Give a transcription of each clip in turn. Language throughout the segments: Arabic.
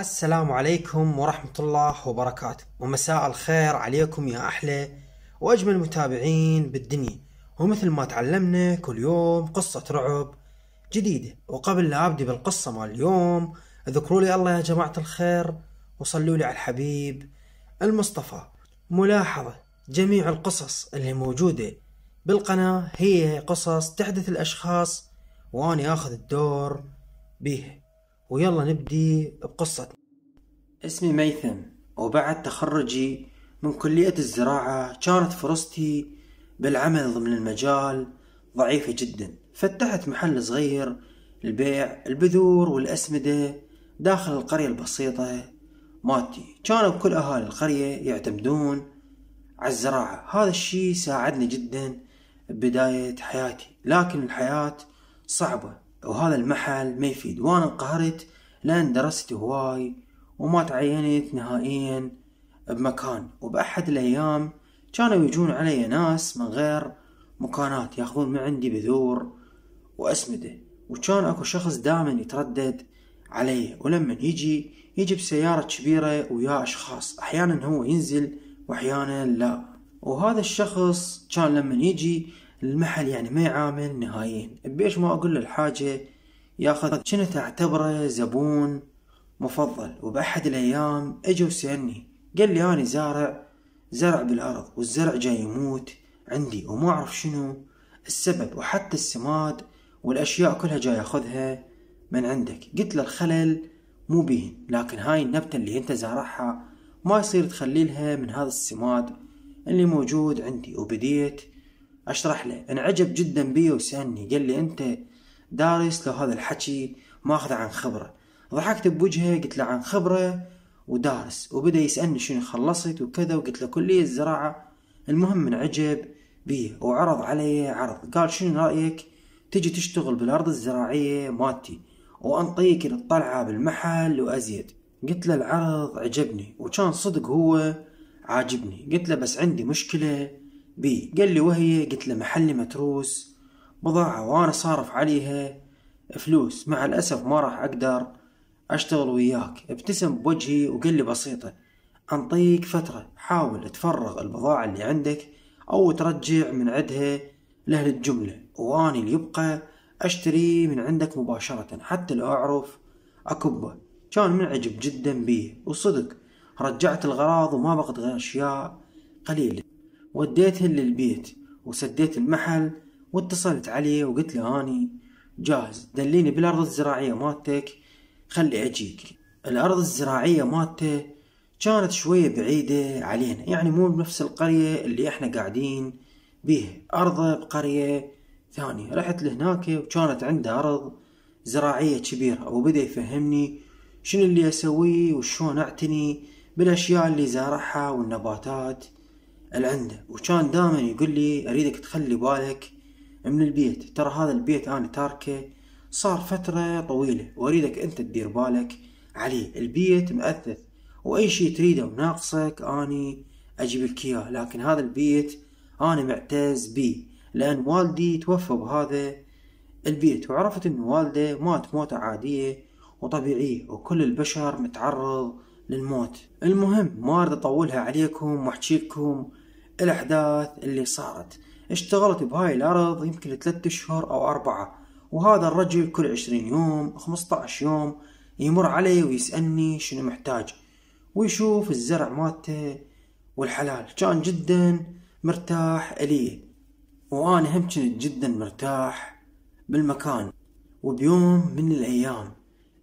السلام عليكم ورحمة الله وبركاته ومساء الخير عليكم يا أحلى وأجمل متابعين بالدنيا ومثل ما تعلمنا كل يوم قصة رعب جديدة وقبل لا أبدي بالقصة مال اليوم اذكروا لي الله يا جماعة الخير وصلوا لي على الحبيب المصطفى ملاحظة جميع القصص اللي موجودة بالقناة هي قصص تحدث الأشخاص وأنا آخذ الدور بيها ويلا نبدي بقصتنا اسمي ميثم وبعد تخرجي من كلية الزراعة كانت فرصتي بالعمل ضمن المجال ضعيفة جدا فتحت محل صغير لبيع البذور والأسمدة داخل القرية البسيطة مالتي كانوا كل أهالي القرية يعتمدون على الزراعة هذا الشي ساعدني جدا ببداية حياتي لكن الحياة صعبة وهذا المحل ما يفيد وانا انقهرت لان درست هواي وما تعينت نهائيا بمكان وبأحد الأيام كانوا يجون علي ناس من غير مكانات ياخذون من عندي بذور وأسمدة وكان أكو شخص دائما يتردد علي ولما يجي يجي بسيارة كبيرة ويا أشخاص أحيانا هو ينزل وأحيانا لا وهذا الشخص كان لما يجي المحل يعني ما يعامل نهائيا بيش ما أقول له الحاجة ياخذ شنو تعتبره زبون مفضل وبأحد الأيام اجى وسألني قال لي أنا زارع زرع بالأرض والزرع جاي يموت عندي وما أعرف شنو السبب وحتى السماد والأشياء كلها جاي أخذها من عندك قلت له الخلل مو بيهن لكن هاي النبتة اللي انت زارعها ما يصير تخلي لها من هذا السماد اللي موجود عندي وبديت اشرح له انعجب جدا بي وسالني قال لي انت دارس لو هذا الحكي ماخذه عن خبره ضحكت بوجهه قلت له عن خبره ودارس وبدا يسالني شنو خلصت وكذا وقلت له كليه الزراعه المهم انعجب بي وعرض علي عرض قال شنو رايك تجي تشتغل بالارض الزراعيه مالتي وانطيك للطلعه بالمحل وازيد قلت له العرض عجبني وكان صدق هو عاجبني قلت له بس عندي مشكله بي قال لي وهي قلت له محلي متروس بضاعة وأنا صارف عليها فلوس مع الأسف ما راح أقدر أشتغل وياك ابتسم بوجهي وقال لي بسيطة أنطيك فترة حاول تفرغ البضاعة اللي عندك أو ترجع من عندها لأهل الجملة وأني اللي يبقى أشتري من عندك مباشرة حتى لو أعرف أكبه كان منعجب جدا بيه وصدق رجعت الغراض وما بقت غير أشياء قليلة وديته للبيت وسديت المحل واتصلت عليه وقلت له هاني جاهز دليني بالارض الزراعية مالتك خلي اجيك الارض الزراعية مالته كانت شوية بعيدة علينا يعني مو بنفس القرية اللي احنا قاعدين بيها ارضه بقرية ثانية رحت لهناك وكانت عنده ارض زراعية كبيرة وبدأ يفهمني شنو اللي اسويه وشون اعتني بالاشياء اللي زارعها والنباتات العندة عنده وكان دائما يقول لي اريدك تخلي بالك من البيت ترى هذا البيت انا تاركه صار فترة طويلة واريدك انت تدير بالك عليه البيت مأثث واي شيء تريده وناقصك اني اجيب لك اياه لكن هذا البيت انا معتز بيه لان والدي توفى بهذا البيت وعرفت ان والده مات موتة عادية وطبيعية وكل البشر متعرض للموت المهم ما اريد اطولها عليكم واحكي لكم الأحداث اللي صارت اشتغلت بهاي الأرض يمكن ثلاثة أشهر أو أربعة وهذا الرجل كل عشرين يوم خمسة عشر يوم يمر علي ويسألني شنو محتاج ويشوف الزرع مالته والحلال كان جدا مرتاح إليه وأنا هم كنت جدا مرتاح بالمكان وبيوم من الأيام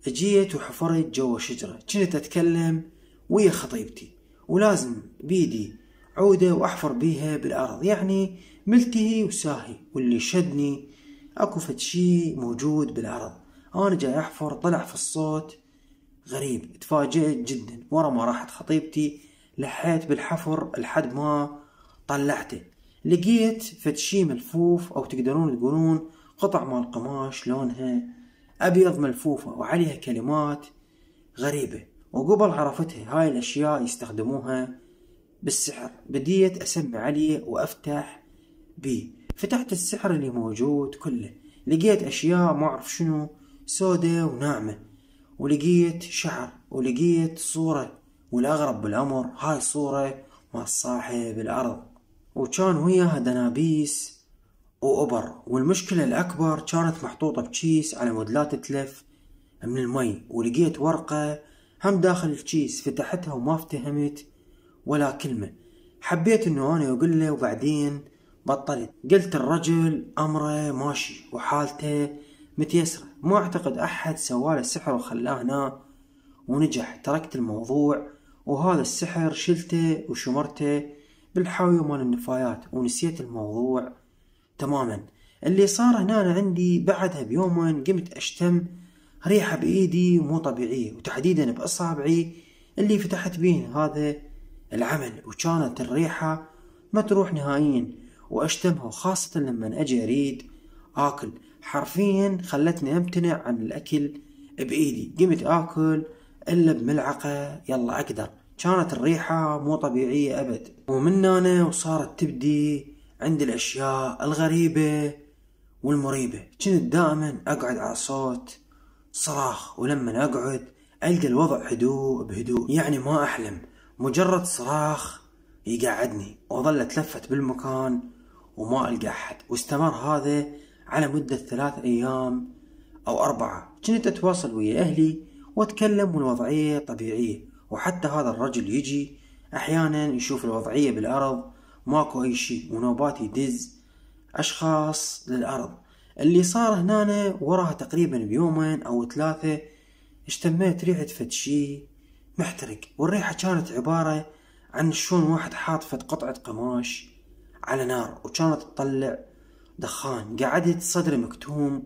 اجيت وحفرت جوا شجرة كنت أتكلم ويا خطيبتي ولازم بيدي عودة وأحفر بيها بالأرض يعني ملتهي وساهي واللي شدني أكو فتشي موجود بالأرض أنا جاي أحفر طلع في الصوت غريب تفاجئت جدا ورا ما راحت خطيبتي لحيت بالحفر لحد ما طلعته لقيت فتشي ملفوف أو تقدرون تقولون قطع مال قماش لونها أبيض ملفوفة وعليها كلمات غريبة وقبل عرفتها هاي الأشياء يستخدموها بالسحر بديت اسمي عليه وافتح بيه فتحت السحر اللي موجود كله لقيت اشياء ما اعرف شنو سودة وناعمة ولقيت شعر ولقيت صورة والاغرب بالامر هاي الصورة مع صاحب الارض وكان وياها دنابيس وأبر والمشكلة الأكبر كانت محطوطة بكيس على مود لا تتلف من المي ولقيت ورقة هم داخل الكيس فتحتها وما افتهمت ولا كلمة حبيت انه انا اقول له وبعدين بطلت قلت الرجل امره ماشي وحالته متيسرة ما اعتقد احد سواله السحر وخلاه هنا ونجح تركت الموضوع وهذا السحر شلته وشمرته بالحاوية مال النفايات ونسيت الموضوع تماما اللي صار هنا أنا عندي بعدها بيومين قمت أشتم ريحة بإيدي مو طبيعية وتحديدا بأصابعي اللي فتحت بيه هذا العمل وكانت الريحة ما تروح نهائيا واشتمها وخاصة لما اجي اريد اكل حرفيا خلتني امتنع عن الاكل بايدي قمت اكل الا بملعقة يلا اقدر كانت الريحة مو طبيعية ابد ومن هنا وصارت تبدي عندي الاشياء الغريبة والمريبة كنت دائما اقعد على صوت صراخ ولما اقعد القى الوضع هدوء بهدوء يعني ما احلم مجرد صراخ يقعدني وظل اتلفت بالمكان وما القى احد واستمر هذا على مدة ثلاث ايام او اربعة كنت اتواصل ويا اهلي واتكلم والوضعية طبيعية وحتى هذا الرجل يجي احيانا يشوف الوضعية بالارض ماكو اي شيء ونوبات يدز اشخاص للارض اللي صار هنا وراها تقريبا بيومين او ثلاثة اشتميت ريحة فتشي محترق والريحة كانت عبارة عن شلون واحد حاطفة قطعة قماش على نار وكانت تطلع دخان قعدت صدري مكتوم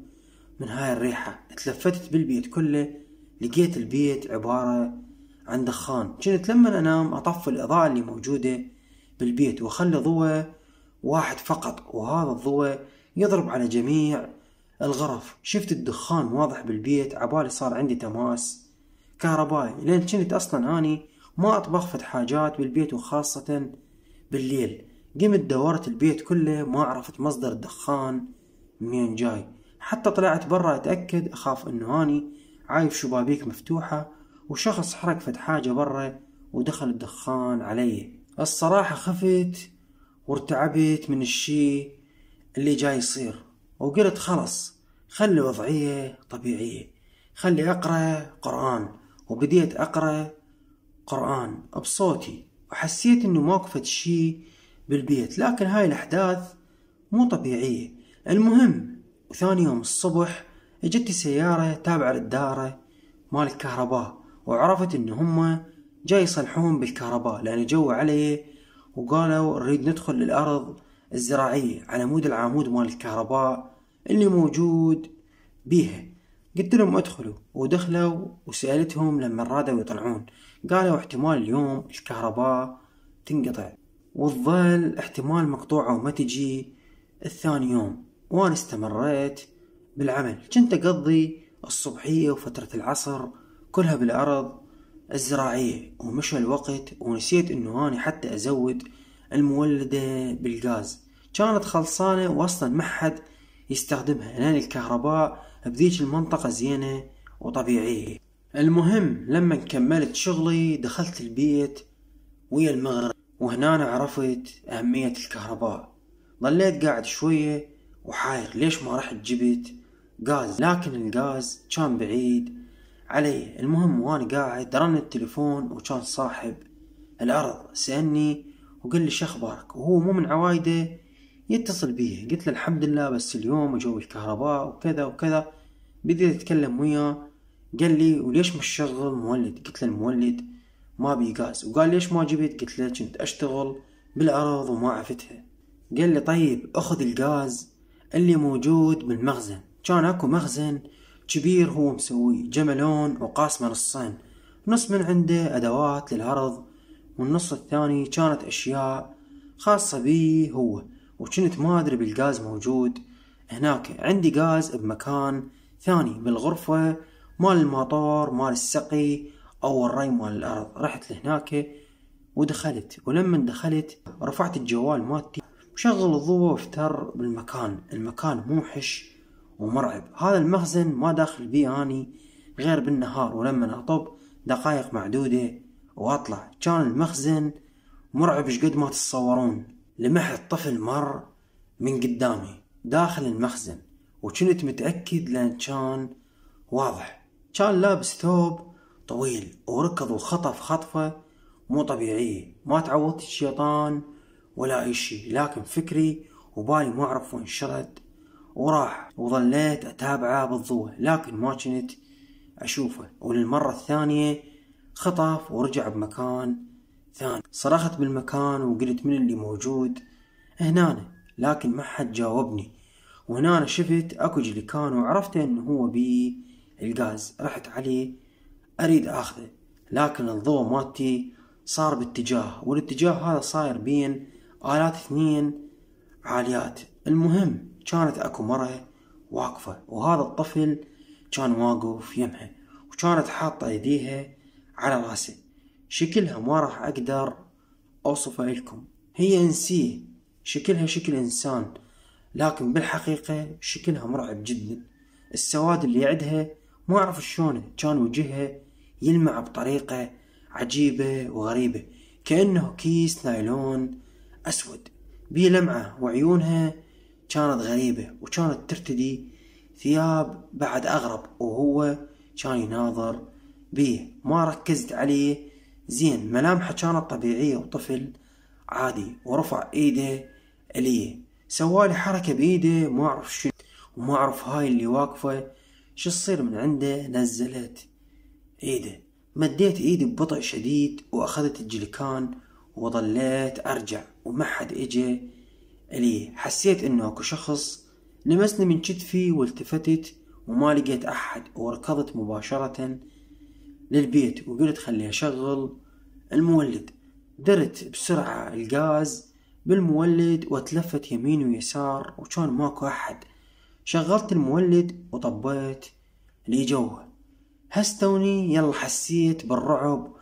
من هاي الريحة تلفتت بالبيت كله لقيت البيت عبارة عن دخان كنت لما أنام أطفي الإضاءة اللي موجودة بالبيت وأخلي ضوء واحد فقط وهذا الضوء يضرب على جميع الغرف شفت الدخان واضح بالبيت عبالي صار عندي تماس كهربائي لأن كنت أصلا أني ما أطبخ فد حاجات بالبيت وخاصة بالليل قمت دورت البيت كله ما عرفت مصدر الدخان منين جاي حتى طلعت برا أتأكد أخاف أنه أني عايف شبابيك مفتوحة وشخص حرك فد حاجة برا ودخل الدخان علي الصراحة خفت وارتعبت من الشي اللي جاي يصير وقلت خلص خلي وضعية طبيعية خلي أقرأ قرآن وبديت أقرأ قرآن بصوتي وحسيت إنه موقفة شي بالبيت لكن هاي الأحداث مو طبيعية المهم وثاني يوم الصبح اجت سيارة تابعة للدارة مال الكهرباء وعرفت إن هم جاي يصلحون بالكهرباء لأن جو علي وقالوا نريد ندخل للأرض الزراعية على مود العمود مال الكهرباء اللي موجود بيها قلت لهم ادخلوا ودخلوا وسألتهم لما رادوا يطلعون قالوا احتمال اليوم الكهرباء تنقطع والظل احتمال مقطوعة وما تجي الثاني يوم وانا استمريت بالعمل كنت اقضي الصبحية وفترة العصر كلها بالأرض الزراعية ومشى الوقت ونسيت انه انا حتى ازود المولدة بالغاز كانت خلصانة واصلا ما حد يستخدمها لان الكهرباء بذيك المنطقة زينة وطبيعية المهم لما كملت شغلي دخلت البيت ويا المغرب وهنا أنا عرفت أهمية الكهرباء ظليت قاعد شوية وحاير ليش ما رحت جبت غاز لكن الغاز كان بعيد علي المهم وانا قاعد رن التليفون وكان صاحب الأرض سألني وقال لي شخبارك وهو مو من عوايده يتصل بيه قلت له الحمد لله بس اليوم جو الكهرباء وكذا وكذا بديت اتكلم وياه قال لي وليش مش شغل مولد قلت له المولد ما بي غاز وقال ليش ما جبت قلت له كنت اشتغل بالعرض وما عفتها قال لي طيب اخذ الغاز اللي موجود بالمخزن كان اكو مخزن كبير هو مسويه جملون وقاس من الصين نص من عنده ادوات للعرض والنص الثاني كانت اشياء خاصة بي هو وكنت ما ادري بالغاز موجود هناك عندي غاز بمكان ثاني بالغرفة مال المطار مال السقي أو الري مال الأرض رحت لهناك ودخلت ولما دخلت رفعت الجوال مالتي وشغل الضوء وافتر بالمكان المكان موحش ومرعب هذا المخزن ما داخل بي اني غير بالنهار ولما اطب دقائق معدودة واطلع كان المخزن مرعب شقد ما تتصورون لمحت طفل مر من قدامي داخل المخزن وكنت متأكد لأن كان واضح كان لابس ثوب طويل وركض وخطف خطفة مو طبيعية ما تعودت الشيطان ولا أي شيء لكن فكري وبالي ما أعرف وين شرد وراح وظليت أتابعه بالضوء لكن ما كنت أشوفه وللمرة الثانية خطف ورجع بمكان ثاني صرخت بالمكان وقلت من اللي موجود هنا لكن ما حد جاوبني وهنا أنا شفت أكو جليكان وعرفت إن هو بي الغاز رحت عليه أريد أخذه لكن الضوء مالتي صار باتجاه والاتجاه هذا صاير بين آلات اثنين عاليات المهم كانت أكو مرة واقفة وهذا الطفل كان واقف يمها وكانت حاطة ايديها على راسه شكلها ما راح اقدر اوصفه لكم هي انسية شكلها شكل انسان لكن بالحقيقة شكلها مرعب جدا السواد اللي عندها ما أعرف شلون كان وجهها يلمع بطريقة عجيبة وغريبة كأنه كيس نايلون أسود بيه لمعة وعيونها كانت غريبة وكانت ترتدي ثياب بعد أغرب وهو كان يناظر بيه ما ركزت عليه زين ملامحه كانت طبيعية وطفل عادي ورفع ايده إليه سوالي حركة بإيده ما أعرف شو وما أعرف هاي اللي واقفة شو تصير من عنده نزلت إيده مديت إيدي ببطء شديد وأخذت الجلكان وظليت أرجع وما حد اجى لي حسيت إنه أكو شخص لمسني من كتفي والتفتت وما لقيت أحد وركضت مباشرة للبيت وقلت خلي أشغل المولد درت بسرعة الغاز بالمولد واتلفت يمين ويسار وكان ماكو أحد شغلت المولد وطبيت لي جوه هستوني يلا حسيت بالرعب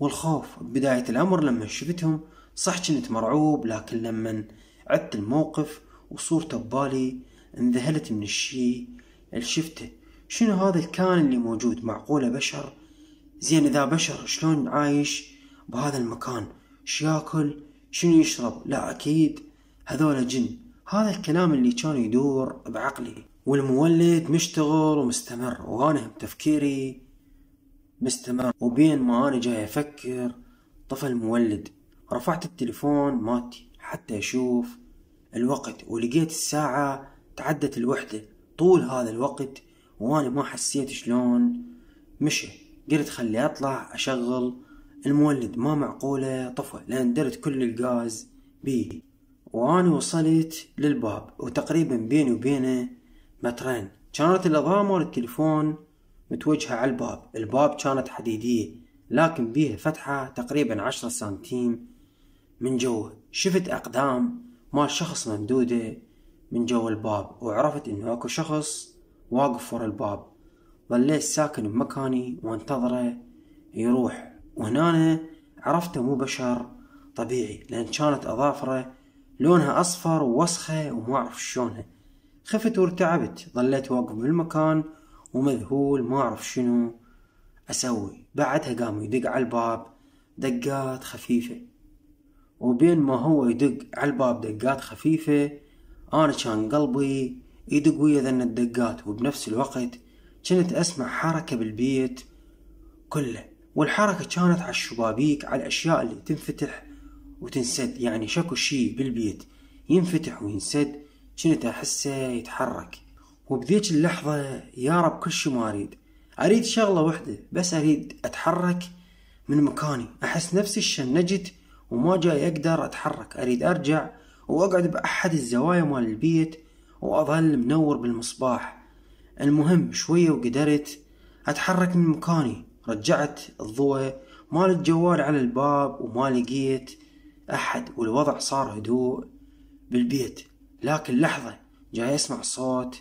والخوف بداية الأمر لما شفتهم صح كنت مرعوب لكن لما عدت الموقف وصورته ببالي انذهلت من الشي اللي شفته شنو هذا الكائن اللي موجود معقولة بشر زين إذا بشر شلون عايش بهذا المكان شياكل شنو يشرب لا أكيد هذول جن هذا الكلام اللي كان يدور بعقلي والمولد مشتغل ومستمر وأنا بتفكيري مستمر وبين ما أنا جاي أفكر طفى المولد رفعت التليفون ماتي حتى أشوف الوقت ولقيت الساعة تعدت الوحدة طول هذا الوقت وأنا ما حسيت شلون مشي قلت خلي أطلع أشغل المولد ما معقولة طفى لأن درت كل الغاز بيه وأنا وصلت للباب وتقريبا بيني وبينه مترين كانت الإضاءة مال التليفون متوجهة على الباب الباب كانت حديدية لكن بيها فتحة تقريبا عشرة سنتيم من جوا شفت أقدام مال شخص ممدودة من جوا الباب وعرفت إنه أكو شخص واقف ورا الباب ظليت ساكن بمكاني وانتظره يروح وهنا عرفته مو بشر طبيعي لأن كانت أظافره لونها أصفر ووسخة وما أعرف شلونها خفت وارتعبت ظليت واقف بالمكان ومذهول ما أعرف شنو أسوي بعدها قام يدق على الباب دقات خفيفة وبين ما هو يدق على الباب دقات خفيفة أنا كان قلبي يدق ويا ذن الدقات وبنفس الوقت كنت أسمع حركة بالبيت كله والحركة كانت على الشبابيك على الأشياء اللي تنفتح وتنسد يعني شكو شي بالبيت ينفتح وينسد كنت أحسه يتحرك وبذيك اللحظة يا رب كل شي ما أريد أريد شغلة وحدة بس أريد أتحرك من مكاني أحس نفسي شنجت وما جاي أقدر أتحرك أريد أرجع وأقعد بأحد الزوايا مال البيت وأظل منور بالمصباح المهم شوية وقدرت أتحرك من مكاني رجعت الضوء مال الجوال على الباب وما لقيت أحد والوضع صار هدوء بالبيت لكن لحظة جاي أسمع صوت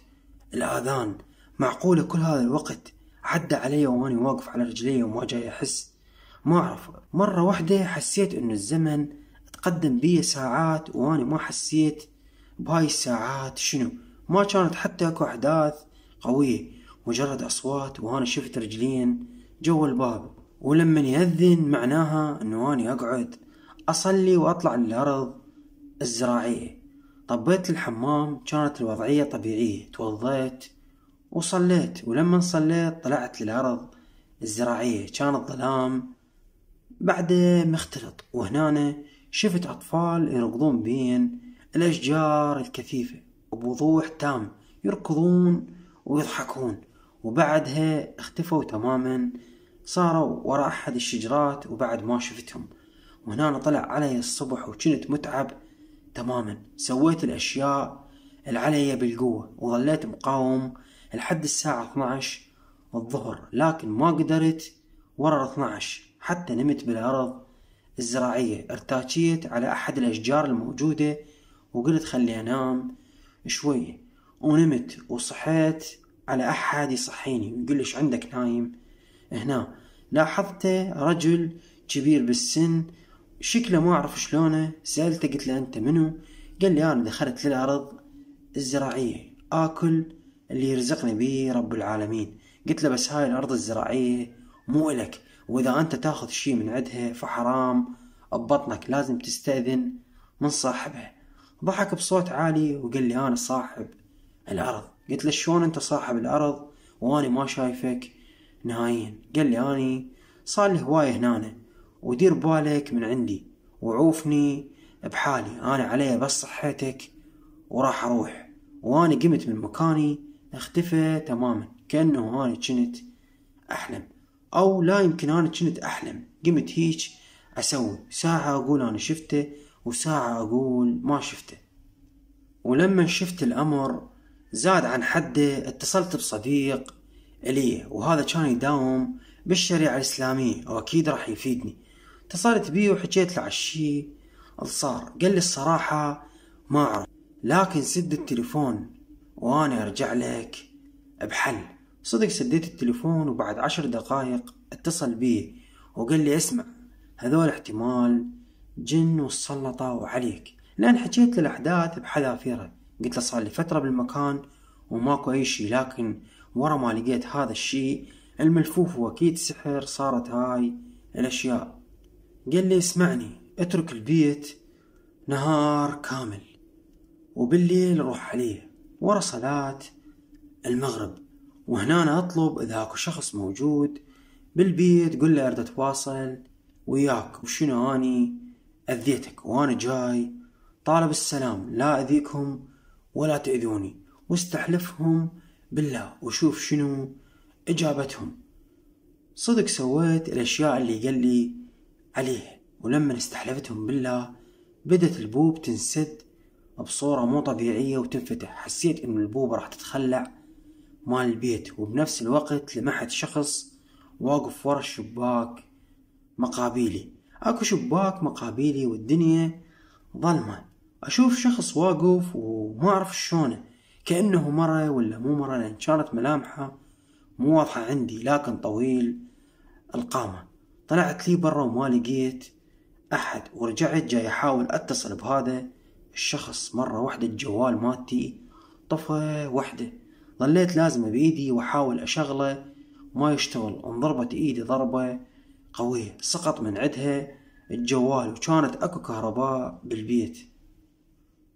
الآذان معقولة كل هذا الوقت عدى علي وأني واقف على رجلي وما جاي أحس ما أعرف مرة واحدة حسيت إنه الزمن تقدم بي ساعات واني ما حسيت بهاي الساعات شنو ما كانت حتى أكو أحداث قوية مجرد أصوات وأنا شفت رجلين جوا الباب ولما يأذن معناها انه اني اقعد اصلي واطلع للارض الزراعية طبيت الحمام كانت الوضعية طبيعية توضيت وصليت ولما صليت طلعت للارض الزراعية كان الظلام بعده مختلط وهنا شفت أطفال يركضون بين الأشجار الكثيفة وبوضوح تام يركضون ويضحكون وبعدها اختفوا تماما صاروا وراء أحد الشجرات وبعد ما شفتهم وهنا طلع علي الصبح وكنت متعب تماما سويت الأشياء العلية بالقوة وظليت مقاوم لحد الساعة 12 الظهر لكن ما قدرت ورا 12 حتى نمت بالأرض الزراعية ارتاجيت على أحد الأشجار الموجودة وقلت خلي أنام شوية ونمت وصحيت على أحد يصحيني ويقول ليش عندك نايم هنا لاحظته رجل كبير بالسن شكله ما أعرف شلونه سألته قلت له أنت منو قال لي أنا دخلت للأرض الزراعية آكل اللي يرزقني به رب العالمين قلت له بس هاي الأرض الزراعية مو إلك وإذا أنت تاخذ شيء من عندها فحرام ببطنك لازم تستأذن من صاحبها ضحك بصوت عالي وقال لي أنا صاحب الأرض قلت له شلون أنت صاحب الأرض واني ما شايفك نهائيا قال لي أني صار لي هواية هنا ودير بالك من عندي وعوفني بحالي أنا علي بس صحتك وراح أروح واني قمت من مكاني اختفى تماما كأنه أنا كنت أحلم أو لا يمكن أنا كنت أحلم قمت هيك أسوي ساعة أقول أنا شفته وساعة أقول ما شفته ولما شفت الأمر زاد عن حده اتصلت بصديق اليه وهذا كان يداوم بالشريعة الإسلامية وأكيد راح يفيدني اتصلت بيه وحكيت له عالشي اللي صار قال لي الصراحة ما أعرف لكن سد التليفون وأنا أرجع لك بحل صدق سديت التليفون وبعد عشر دقايق اتصل بي وقال لي اسمع هذول احتمال جن والسلطة وعليك لأن حكيت للأحداث الأحداث بحذافيرها قلت له صار لي فترة بالمكان وماكو أي شي لكن ورا ما لقيت هذا الشيء الملفوف هو أكيد سحر صارت هاي الأشياء قال لي اسمعني اترك البيت نهار كامل وبالليل روح عليه ورا صلاة المغرب وهنا أنا أطلب إذا أكو شخص موجود بالبيت قل له أرد أتواصل وياك وشنو أني أذيتك وأنا جاي طالب السلام لا أذيكم ولا تأذوني واستحلفهم بالله وشوف شنو اجابتهم صدق سويت الاشياء اللي قال لي عليه ولما استحلفتهم بالله بدت البوب تنسد بصورة مو طبيعية وتنفتح حسيت ان البوب راح تتخلع مال البيت وبنفس الوقت لمحت شخص واقف ورا الشباك مقابيلي اكو شباك مقابيلي والدنيا ظلمة اشوف شخص واقف وما اعرف شلونه كأنه مرة ولا مو مرة لأن كانت ملامحه مو واضحة عندي لكن طويل القامة طلعت لي برا وما لقيت أحد ورجعت جاي أحاول أتصل بهذا الشخص مرة واحدة الجوال مالتي طفى وحده ظليت لازمة بإيدي وأحاول أشغله ما يشتغل انضربت إيدي ضربة قوية سقط من عدها الجوال وكانت أكو كهرباء بالبيت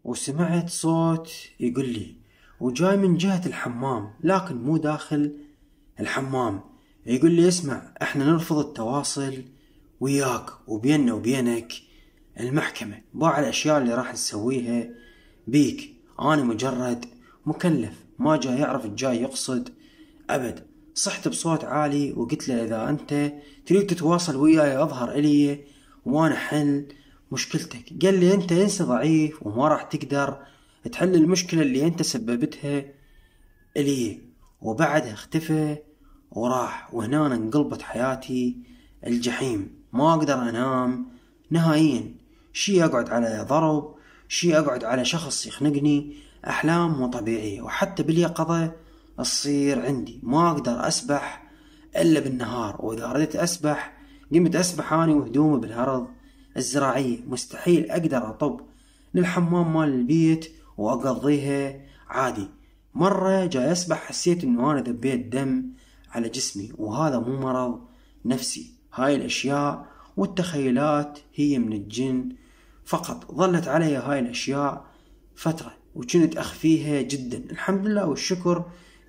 وسمعت صوت يقول لي وجاي من جهة الحمام لكن مو داخل الحمام يقول لي اسمع احنا نرفض التواصل وياك وبيننا وبينك المحكمة باع الأشياء اللي راح نسويها بيك أنا مجرد مكلف ما جاي يعرف الجاي يقصد أبد صحت بصوت عالي وقلت له إذا أنت تريد تتواصل وياي أظهر إلي وأنا حل مشكلتك قال لي أنت إنسى ضعيف وما راح تقدر تحل المشكلة اللي انت سببتها لي وبعدها اختفى وراح وهنا انقلبت حياتي الجحيم ما اقدر انام نهائيا شي اقعد على ضرب شي اقعد على شخص يخنقني احلام مو طبيعية وحتى باليقظة تصير عندي ما اقدر اسبح الا بالنهار واذا اردت اسبح قمت اسبح اني وهدومي بالهرض الزراعية مستحيل اقدر اطب للحمام مال البيت واقضيها عادي مرة جاي اسبح حسيت انه انا ذبيت دم على جسمي وهذا مو مرض نفسي هاي الاشياء والتخيلات هي من الجن فقط ظلت علي هاي الاشياء فترة وكنت اخفيها جدا الحمد لله والشكر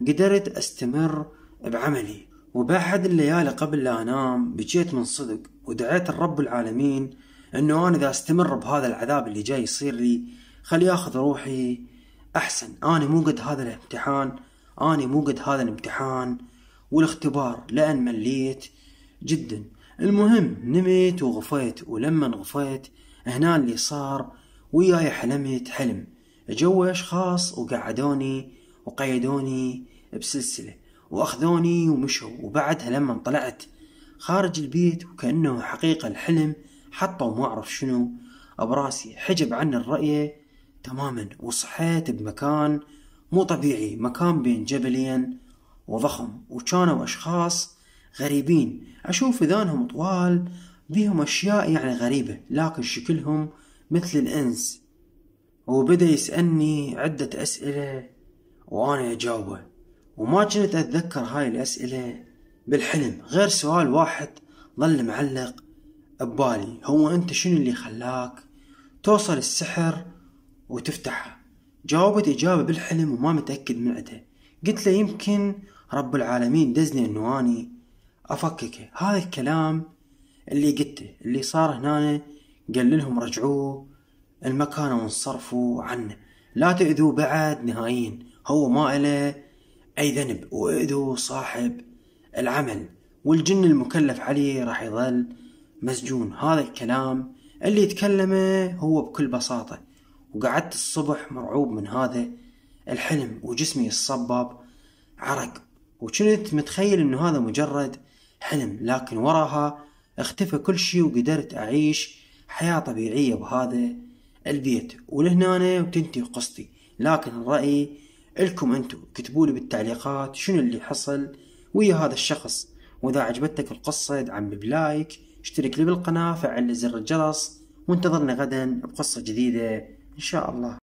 قدرت استمر بعملي وبأحد الليالي قبل لا انام بجيت من صدق ودعيت الرب العالمين انه انا اذا استمر بهذا العذاب اللي جاي يصير لي خلي اخذ روحي احسن انا مو قد هذا الامتحان انا مو قد هذا الامتحان والاختبار لان مليت جدا المهم نمت وغفيت ولما غفيت هنا اللي صار وياي حلمت حلم جو اشخاص وقعدوني وقيدوني بسلسله واخذوني ومشوا وبعدها لما طلعت خارج البيت وكانه حقيقه الحلم حطوا ما اعرف شنو براسي حجب عن الرؤيه تماما وصحيت بمكان مو طبيعي مكان بين جبلين وضخم وكانوا أشخاص غريبين أشوف إذانهم طوال بيهم أشياء يعني غريبة لكن شكلهم مثل الإنس وبدأ يسألني عدة أسئلة وأنا أجاوبه وما كنت أتذكر هاي الأسئلة بالحلم غير سؤال واحد ظل معلق ببالي هو أنت شنو اللي خلاك توصل السحر وتفتحها جاوبت إجابة بالحلم وما متأكد من عدها قلت له يمكن رب العالمين دزني إنه أني أفككه هذا الكلام اللي قلته اللي صار هنا قال لهم رجعوه المكان وانصرفوا عنه لا تأذوا بعد نهائيا هو ما إله أي ذنب وأذوا صاحب العمل والجن المكلف عليه راح يظل مسجون هذا الكلام اللي يتكلمه هو بكل بساطة وقعدت الصبح مرعوب من هذا الحلم وجسمي الصباب عرق وكنت متخيل انه هذا مجرد حلم لكن وراها اختفى كل شيء وقدرت اعيش حياة طبيعية بهذا البيت ولهنا وتنتهي قصتي لكن الرأي الكم انتم كتبوا لي بالتعليقات شنو اللي حصل ويا هذا الشخص واذا عجبتك القصة ادعم بلايك اشترك لي بالقناة فعل زر الجرس وانتظرنا غدا بقصة جديدة İnşallah.